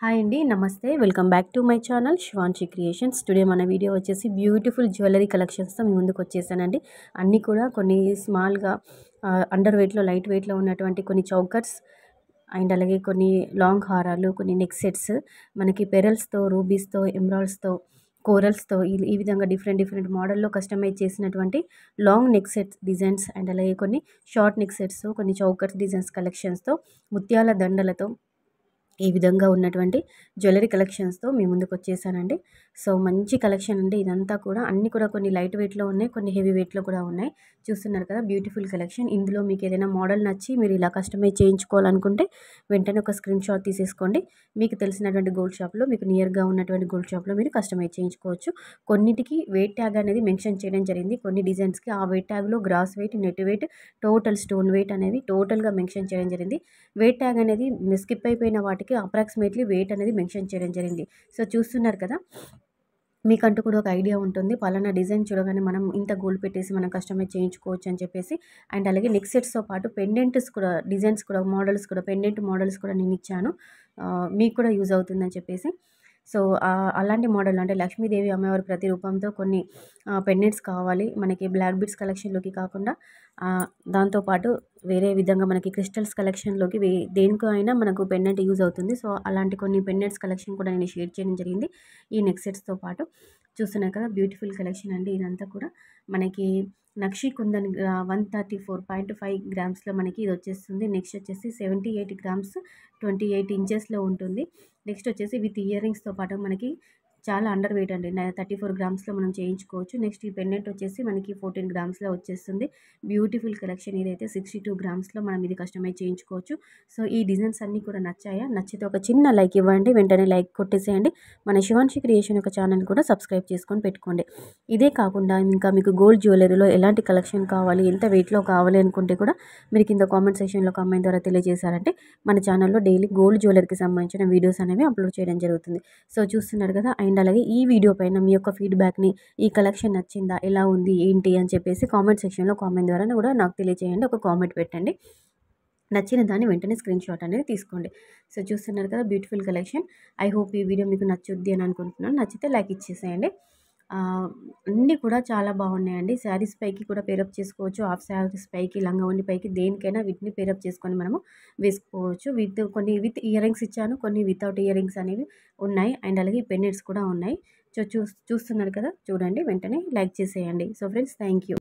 hi అండి నమస్తే welcome back to my channel Shivanshi Creations today మన వీడియో వచ్చేసి బ్యూటిఫుల్ జ్యువెలరీ కలెక్షన్స్తో మీ ముందుకు వచ్చేసానండి అన్నీ కూడా కొన్ని స్మాల్గా అండర్ వెయిట్లో లైట్ వెయిట్లో ఉన్నటువంటి కొన్ని చౌకర్స్ అండ్ అలాగే కొన్ని లాంగ్ హారాలు కొన్ని నెక్ సెట్స్ మనకి పెరల్స్తో రూబీస్తో ఎమ్రాల్స్తో కోరల్స్తో ఈ విధంగా డిఫరెంట్ డిఫరెంట్ మోడల్లో కస్టమైజ్ చేసినటువంటి long neck sets designs and అలాగే కొన్ని షార్ట్ నెక్ సెట్స్ కొన్ని చౌకర్స్ డిజైన్స్ కలెక్షన్స్తో ముత్యాల దండలతో ఈ విధంగా ఉన్నటువంటి జ్యువెలరీ కలెక్షన్స్తో మీ ముందుకు వచ్చేసానండి సో మంచి కలెక్షన్ అండి ఇదంతా కూడా అన్నీ కూడా కొన్ని లైట్ వెయిట్లో ఉన్నాయి కొన్ని హెవీ వెయిట్లో కూడా ఉన్నాయి చూస్తున్నారు కదా బ్యూటిఫుల్ కలెక్షన్ ఇందులో మీకు ఏదైనా మోడల్ నచ్చి మీరు ఇలా కస్టమైజ్ చేయించుకోవాలనుకుంటే వెంటనే ఒక స్క్రీన్ షాట్ తీసేసుకోండి మీకు తెలిసినటువంటి గోల్డ్ షాప్లో మీకు నియర్గా ఉన్నటువంటి గోల్డ్ షాప్లో మీరు కస్టమైజ్ చేయించుకోవచ్చు కొన్నిటికి వెయిట్ ట్యాగ్ అనేది మెన్షన్ చేయడం జరిగింది కొన్ని డిజైన్స్కి ఆ వెయిట్ ట్యాగ్లో gross weight net weight total stone weight అనేవి టోటల్గా మెన్షన్ చేయడం జరిగింది వెయిట్ ట్యాగ్ అనేది స్కిప్ అయిపోయిన వాటికి అయితే అప్రాక్సిమేట్లీ వెయిట్ అనేది మెన్షన్ చేయడం జరిగింది సో చూస్తున్నారు కదా మీకంటూ కూడా ఒక ఐడియా ఉంటుంది పలానా డిజైన్ చూడగానే మనం ఇంత గోల్డ్ పెట్టేసి మనం కస్టమైజ్ చేయించుకోవచ్చు అని చెప్పేసి అండ్ అలాగే నెక్స్ట్ సెట్స్తో పాటు పెండెంట్స్ కూడా డిజైన్స్ కూడా మోడల్స్ కూడా పెండెంట్ మోడల్స్ కూడా నేను ఇచ్చాను మీకు కూడా యూజ్ అవుతుందని చెప్పేసి సో అలాంటి మోడల్ అంటే లక్ష్మీదేవి అమ్మవారి రూపంతో కొన్ని పెండెంట్స్ కావాలి మనకి బ్లాక్ బీడ్స్ కలెక్షన్లోకి కాకుండా దాంతోపాటు వేరే విధంగా మనకి క్రిస్టల్స్ కలెక్షన్లోకి వే దేనికైనా మనకు పెండెంట్ యూజ్ అవుతుంది సో అలాంటి కొన్ని పెండెంట్స్ కలెక్షన్ కూడా నేను షేర్ చేయడం జరిగింది ఈ నెక్సెట్స్తో పాటు చూస్తున్నారు కదా బ్యూటిఫుల్ కలెక్షన్ అండి ఇదంతా కూడా మనకి Nakshi kundan one thirty four point five గ్రామ్స్లో మనకి ఇది వచ్చేస్తుంది నెక్స్ట్ వచ్చేసి seventy eight grams twenty eight ఇంచెస్లో ఉంటుంది నెక్స్ట్ వచ్చేసి విత్ ఇయర్ రింగ్స్తో పాటు మనకి చాలా అండర్ వెయిట్ అండి థర్టీ ఫోర్ గ్రామ్స్లో మనం చేయించుకోవచ్చు నెక్స్ట్ ఈ పెండెంట్ వచ్చేసి మనకి ఫోర్టీన్ గ్రామ్స్లో వచ్చేస్తుంది బ్యూటిఫుల్ కలెక్షన్ ఇదైతే సిక్స్టీ టూ గ్రామ్స్లో మనం ఇది కస్టమైజ్ చేయించుకోవచ్చు సో ఈ డిజైన్స్ అన్నీ కూడా నచ్చాయా నచ్చితే ఒక చిన్న లైక్ ఇవ్వండి వెంటనే లైక్ కొట్టేసేయండి మన శివాన్షి క్రియేషన్ యొక్క ఛానల్ కూడా సబ్స్క్రైబ్ చేసుకొని పెట్టుకోండి ఇదే కాకుండా ఇంకా మీకు గోల్డ్ జ్యువెలరీలో ఎలాంటి కలెక్షన్ కావాలి ఎంత వెయిట్లో కావాలి అనుకుంటే కూడా మీరు కింద కామెంట్ సెక్షన్లో కామెంట్ ద్వారా తెలియజేశారంటే మన ఛానల్లో డైలీ గోల్డ్ జ్యువెలరీకి సంబంధించిన వీడియోస్ అనేవి అప్లోడ్ చేయడం జరుగుతుంది సో చూస్తున్నారు కదా ఆయన అండ్ అలాగే ఈ వీడియో పైన మీ యొక్క ఫీడ్బ్యాక్ని ఈ కలెక్షన్ నచ్చిందా ఎలా ఉంది ఏంటి అని చెప్పేసి కామెంట్ సెక్షన్లో కామెంట్ ద్వారా కూడా నాకు తెలియజేయండి ఒక కామెంట్ పెట్టండి నచ్చిన దాన్ని వెంటనే స్క్రీన్ షాట్ అనేది తీసుకోండి సో చూస్తున్నారు కదా బ్యూటిఫుల్ కలెక్షన్ ఐ హోప్ ఈ వీడియో మీకు నచ్చుద్ది అని అనుకుంటున్నాను నచ్చితే లైక్ ఇచ్చేసేయండి అన్నీ కూడా చాలా బాగున్నాయండి శారీస్ పైకి కూడా పేరప్ చేసుకోవచ్చు హాఫ్ శారీస్ పైకి లంగా ఉండి పైకి దేనికైనా వీటిని పేరప్ చేసుకొని మనము వేసుకోవచ్చు విత్ కొన్ని విత్ ఇయర్ రింగ్స్ ఇచ్చాను కొన్ని వితౌట్ ఇయర్ రింగ్స్ అనేవి ఉన్నాయి అండ్ అలాగే పెన్నెట్స్ కూడా ఉన్నాయి చూ చూస్తున్నారు కదా చూడండి వెంటనే లైక్ చేసేయండి సో ఫ్రెండ్స్ థ్యాంక్ యూ